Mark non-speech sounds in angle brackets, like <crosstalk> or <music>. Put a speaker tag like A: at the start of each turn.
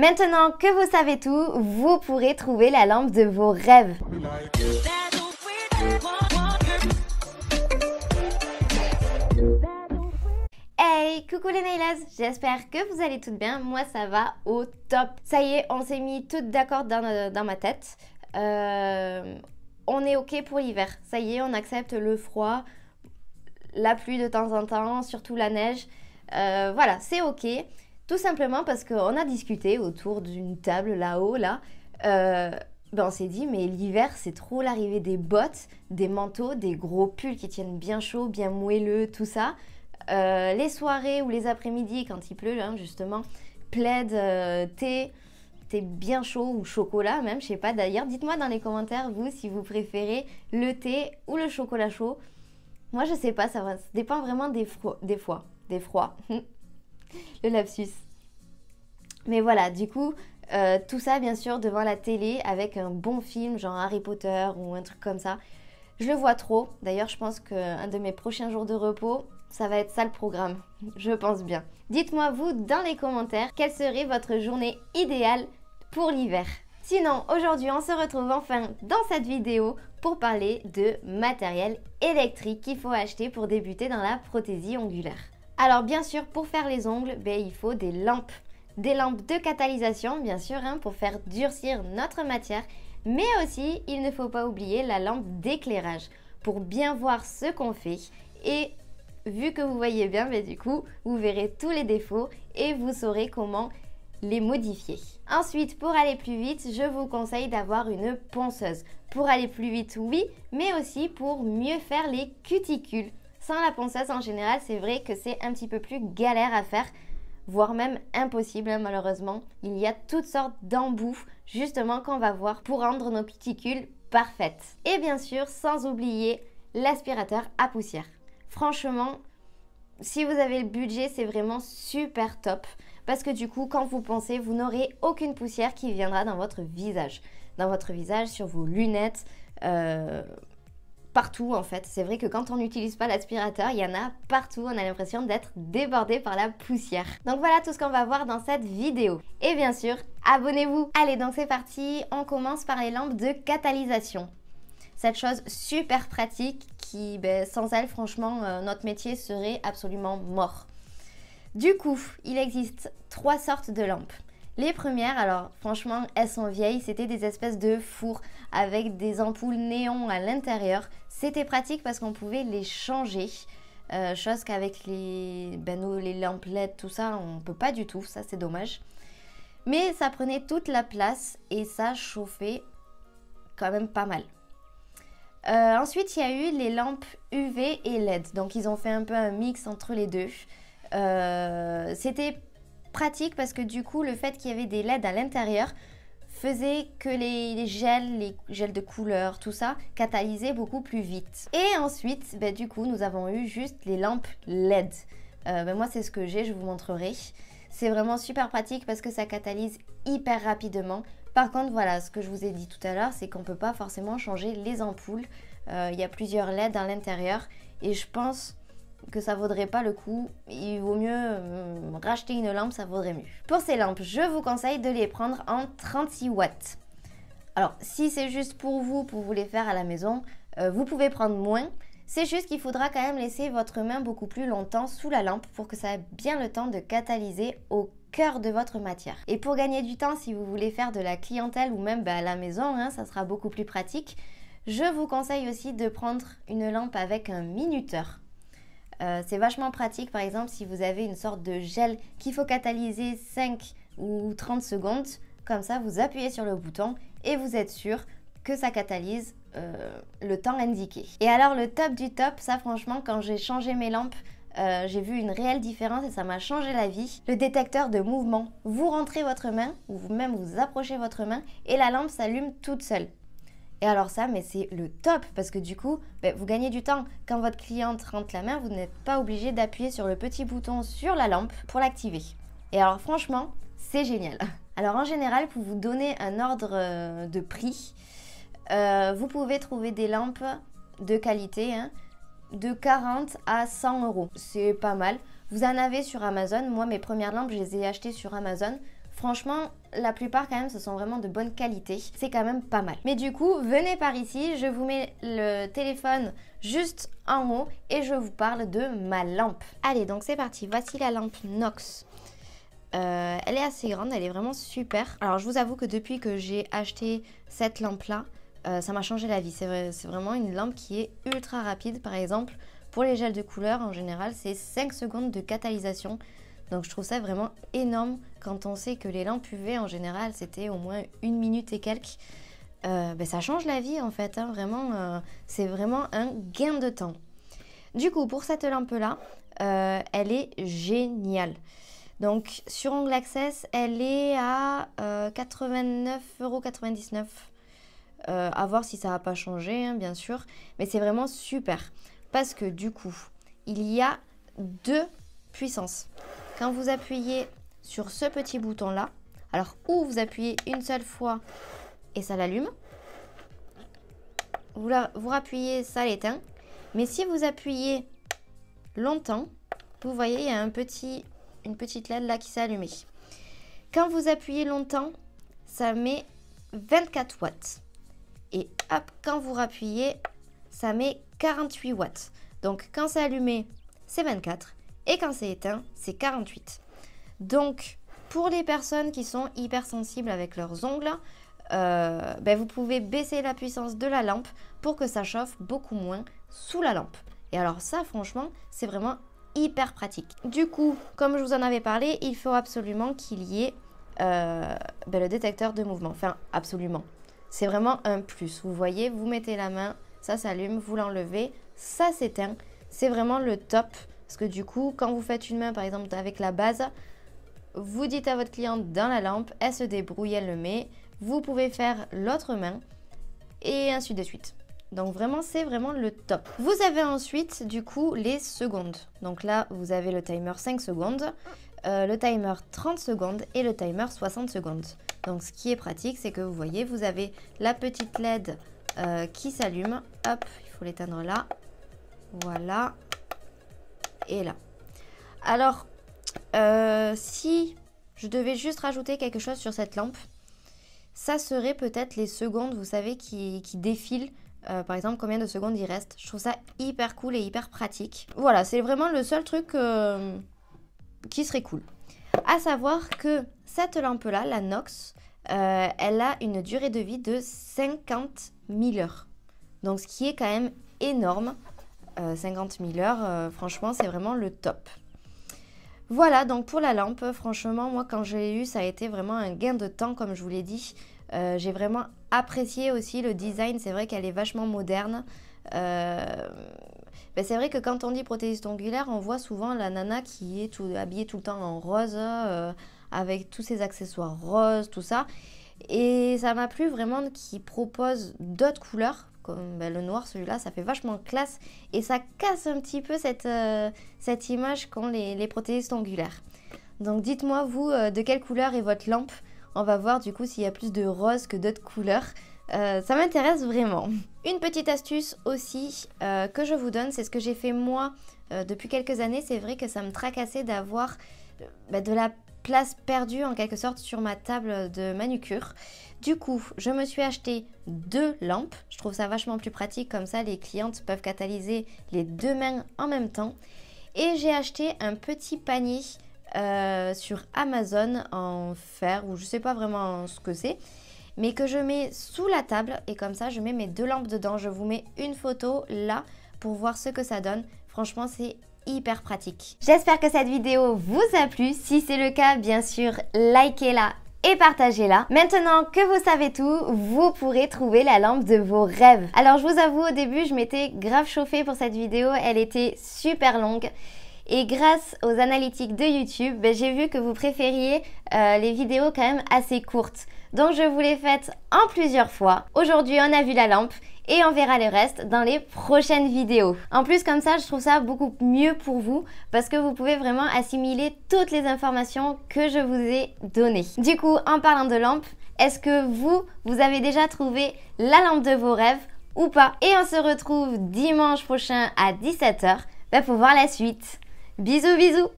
A: Maintenant que vous savez tout, vous pourrez trouver la lampe de vos rêves. Hey, coucou les Nailas, j'espère que vous allez toutes bien, moi ça va au top. Ça y est, on s'est mis toutes d'accord dans, euh, ma tête. Euh, on est ok pour l'hiver, ça y est, on accepte le froid, la pluie de temps en temps, surtout la neige. Euh, voilà, c'est ok. Tout simplement parce qu'on a discuté autour d'une table là-haut, là. Euh, ben on s'est dit, mais l'hiver, c'est trop l'arrivée des bottes, des manteaux, des gros pulls qui tiennent bien chaud, bien moelleux, tout ça. Euh, les soirées ou les après-midi, quand il pleut, hein, justement, plaid, euh, thé, thé bien chaud ou chocolat, même, je sais pas d'ailleurs. Dites-moi dans les commentaires, vous, si vous préférez le thé ou le chocolat chaud. Moi, je sais pas, ça, dépend vraiment des, des fois, des froids. <laughs> <laughs> le lapsus. Mais voilà, du coup, euh, tout ça bien sûr devant la télé avec un bon film, genre Harry Potter ou un truc comme ça. Je le vois trop. D'ailleurs, je pense qu'un de mes prochains jours de repos, ça va être ça le programme. <laughs> Je pense bien. Dites-moi vous dans les commentaires quelle serait votre journée idéale pour l'hiver. Sinon, aujourd'hui, on se retrouve enfin dans cette vidéo pour parler de matériel électrique qu'il faut acheter pour débuter dans la prothésie ongulaire. Alors bien sûr, pour faire les ongles, ben, il faut des lampes. Des lampes de catalysation, bien sûr, hein, pour faire durcir notre matière, mais aussi, il ne faut pas oublier la lampe d'éclairage, pour bien voir ce qu'on fait. Et vu que vous voyez bien, ben, du coup, vous verrez tous les défauts et vous saurez comment les modifier. Ensuite, pour aller plus vite, je vous conseille d'avoir une ponceuse. Pour aller plus vite, oui, mais aussi pour mieux faire les cuticules. Sans la ponceuse, en général, c'est vrai que c'est un petit peu plus galère à faire, voire même impossible, hein, malheureusement. Il y a toutes sortes d'embouts, justement, qu'on va voir pour rendre nos cuticules parfaites. Et bien sûr, sans oublier l'aspirateur à poussière. Franchement, si vous avez le budget, c'est vraiment super top. Parce que du coup, quand vous pensez, vous n'aurez aucune poussière qui viendra dans votre visage. Dans votre visage, sur vos lunettes. Euh, partout en fait. C'est vrai que quand on n'utilise pas l'aspirateur, il y en a partout. On a l'impression d'être débordé par la poussière. Donc voilà tout ce qu'on va voir dans cette vidéo. Et bien sûr, abonnez-vous Allez donc c'est parti, on commence par les lampes de catalysation. Cette chose super pratique qui, ben, sans elle, franchement, euh, notre métier serait absolument mort. Du coup, il existe trois sortes de lampes. Les premières, alors franchement, elles sont vieilles, c'était des espèces de fours avec des ampoules néons à l'intérieur. C'était pratique parce qu'on pouvait les changer. Euh, chose qu'avec les, ben, les lampes LED, tout ça, on ne peut pas du tout, ça c'est dommage. Mais ça prenait toute la place et ça chauffait quand même pas mal. Euh, ensuite, il y a eu les lampes UV et LED. Donc, ils ont fait un peu un mix entre les deux. Euh, c'était pratique parce que du coup, le fait qu'il y avait des LED à l'intérieur faisait que les, gels, les gels de couleur, tout ça, catalysaient beaucoup plus vite. Et ensuite, ben, du coup, nous avons eu juste les lampes LED. Euh, bah, moi, c'est ce que j'ai, je vous montrerai. C'est vraiment super pratique parce que ça catalyse hyper rapidement. Par contre, voilà, ce que je vous ai dit tout à l'heure, c'est qu'on ne peut pas forcément changer les ampoules. Euh, il y a plusieurs LED à l'intérieur et je pense que ça vaudrait pas le coup, il vaut mieux hum, racheter une lampe, ça vaudrait mieux. Pour ces lampes, je vous conseille de les prendre en 36 watts. Alors, si c'est juste pour vous, pour vous les faire à la maison, euh, vous pouvez prendre moins. C'est juste qu'il faudra quand même laisser votre main beaucoup plus longtemps sous la lampe pour que ça ait bien le temps de catalyser au cœur de votre matière. Et pour gagner du temps, si vous voulez faire de la clientèle ou même bah, à la maison, hein, ça sera beaucoup plus pratique. Je vous conseille aussi de prendre une lampe avec un minuteur. Euh, c'est vachement pratique, par exemple, si vous avez une sorte de gel qu'il faut catalyser 5 ou 30 secondes. Comme ça, vous appuyez sur le bouton et vous êtes sûr que ça catalyse euh, le temps indiqué. Et alors, le top du top, ça franchement, quand j'ai changé mes lampes, euh, j'ai vu une réelle différence et ça m'a changé la vie. Le détecteur de mouvement. Vous rentrez votre main ou vous-même vous approchez votre main et la lampe s'allume toute seule. Et alors ça, mais c'est le top parce que du coup, ben, vous gagnez du temps. Quand votre cliente rentre la main, vous n'êtes pas obligé d'appuyer sur le petit bouton sur la lampe pour l'activer. Et alors franchement, c'est génial. <laughs> Alors en général, pour vous donner un ordre euh, de prix, euh, vous pouvez trouver des lampes de qualité hein, de 40 à 100 euros. C'est pas mal. Vous en avez sur Amazon. Moi, mes premières lampes, je les ai achetées sur Amazon. Franchement, la plupart quand même, ce sont vraiment de bonne qualité. C'est quand même pas mal. Mais du coup, venez par ici, je vous mets le téléphone juste en haut et je vous parle de ma lampe. Allez, donc c'est parti. Voici la lampe Nox. Euh, elle est assez grande, elle est vraiment super. Alors je vous avoue que depuis que j'ai acheté cette lampe-là, euh, ça m'a changé la vie. C'est vraiment une lampe qui est ultra rapide. Par exemple, pour les gels de couleur, en général, c'est 5 secondes de catalysation donc je trouve ça vraiment énorme quand on sait que les lampes UV, en général c'était au moins une minute et quelques. Euh, ben, ça change la vie en fait, hein. vraiment, euh, c'est vraiment un gain de temps. Du coup, pour cette lampe-là, euh, elle est géniale. Donc sur Angle Access, elle est à 89,99€. à voir si ça n'a pas changé, hein, bien sûr. Mais c'est vraiment super. Parce que du coup, il y a deux puissances. Quand vous appuyez sur ce petit bouton là, alors ou vous appuyez une seule fois et ça l'allume, vous, vous rappuyez, ça l'éteint. Mais si vous appuyez longtemps, vous voyez, il y a un petit, une petite LED là qui s'est allumée. Quand vous appuyez longtemps, ça met 24 watts. Et hop, quand vous rappuyez, ça met 48 watts. Donc quand c'est allumé, c'est 24. Et quand c'est éteint, c'est 48. Donc, pour les personnes qui sont hypersensibles avec leurs ongles, euh, ben, vous pouvez baisser la puissance de la lampe pour que ça chauffe beaucoup moins sous la lampe. Et alors ça, franchement, c'est vraiment hyper pratique. Du coup, comme je vous en avais parlé, il faut absolument qu'il y ait euh, ben, le détecteur de mouvement. Enfin, absolument. C'est vraiment un plus. Vous voyez, vous mettez la main, ça s'allume, vous l'enlevez, ça s'éteint. C'est vraiment le top parce que du coup, quand vous faites une main par exemple avec la base, vous dites à votre cliente dans la lampe, elle se débrouille, elle le met. Vous pouvez faire l'autre main et ainsi de suite. Donc vraiment, c'est vraiment le top. Vous avez ensuite du coup les secondes. Donc là, vous avez le timer 5 secondes, euh, le timer 30 secondes et le timer 60 secondes. Donc ce qui est pratique, c'est que vous voyez, vous avez la petite LED euh, qui s'allume. Hop, il faut l'éteindre là. Voilà, là. Alors, euh, si je devais juste rajouter quelque chose sur cette lampe, ça serait peut-être les secondes, vous savez, qui, qui défilent. Euh, par exemple, combien de secondes il reste. Je trouve ça hyper cool et hyper pratique. Voilà, c'est vraiment le seul truc euh, qui serait cool. À savoir que cette lampe-là, la Nox, elle a une durée de vie de 50 000 heures. Donc, ce qui est quand même énorme 50 euh, 000 heures, euh, franchement, c'est vraiment le top. Voilà, donc pour la lampe, franchement, moi quand je l'ai eu, ça a été vraiment un gain de temps, comme je vous l'ai dit. Euh, j'ai vraiment apprécié aussi le design, c'est vrai qu'elle est vachement moderne. Ben, c'est vrai que quand on dit prothésiste ongulaire, on voit souvent la nana qui est habillée tout le temps en rose, avec tous ses accessoires roses, tout ça. Et ça m'a plu vraiment qu'ils propose d'autres couleurs. Bah, le noir, celui-là, ça fait vachement classe et ça casse un petit peu cette, euh, cette image qu'ont les, les angulaires. Donc dites-moi, vous, euh, de quelle couleur est votre lampe On va voir du coup s'il y a plus de rose que d'autres couleurs. Euh, ça m'intéresse vraiment. Une petite astuce aussi que je vous donne, c'est ce que j'ai fait moi depuis quelques années. C'est vrai que ça me tracassait d'avoir bah, de la place perdue en quelque sorte sur ma table de manucure. Du coup, je me suis acheté deux lampes. Je trouve ça vachement plus pratique comme ça les clientes peuvent catalyser les deux mains en même temps. Et j'ai acheté un petit panier euh, sur Amazon en fer ou je sais pas vraiment ce que c'est mais que je mets sous la table et comme ça je mets mes deux lampes dedans. Je vous mets une photo là pour voir ce que ça donne. Franchement, c'est hyper pratique. J'espère que cette vidéo vous a plu. Si c'est le cas, bien sûr, likez-la et partagez-la. Maintenant que vous savez tout, vous pourrez trouver la lampe de vos rêves. Alors je vous avoue, au début, je m'étais grave chauffée pour cette vidéo, elle était super longue. Et grâce aux analytiques de YouTube, ben, j'ai vu que vous préfériez euh, les vidéos quand même assez courtes. Donc je vous l'ai faite en plusieurs fois. Aujourd'hui, on a vu la lampe et on verra le reste dans les prochaines vidéos. En plus, comme ça, je trouve ça beaucoup mieux pour vous parce que vous pouvez vraiment assimiler toutes les informations que je vous ai données. Du coup, en parlant de lampe, est-ce que vous, vous avez déjà trouvé la lampe de vos rêves ou pas Et on se retrouve dimanche prochain à 17h pour voir la suite. Bisous bisous